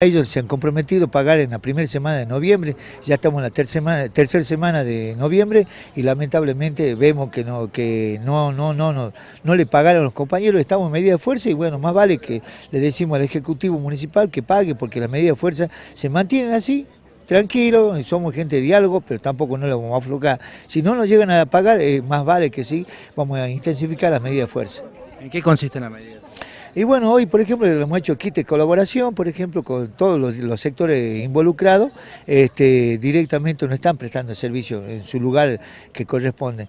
Ellos se han comprometido a pagar en la primera semana de noviembre, ya estamos en la tercera semana, de noviembre y lamentablemente vemos que no, que no, no, no, no, le pagaron los compañeros, estamos en medida de fuerza y bueno, más vale que le decimos al Ejecutivo Municipal que pague porque las medidas de fuerza se mantienen así, tranquilos, somos gente de diálogo, pero tampoco no lo vamos a aflojar. Si no nos llegan a pagar, eh, más vale que sí, vamos a intensificar las medidas de fuerza. ¿En qué consisten las medidas? Y bueno, hoy, por ejemplo, hemos hecho kit de colaboración, por ejemplo, con todos los, sectores involucrados, este, directamente nos están prestando servicio en su lugar que corresponde.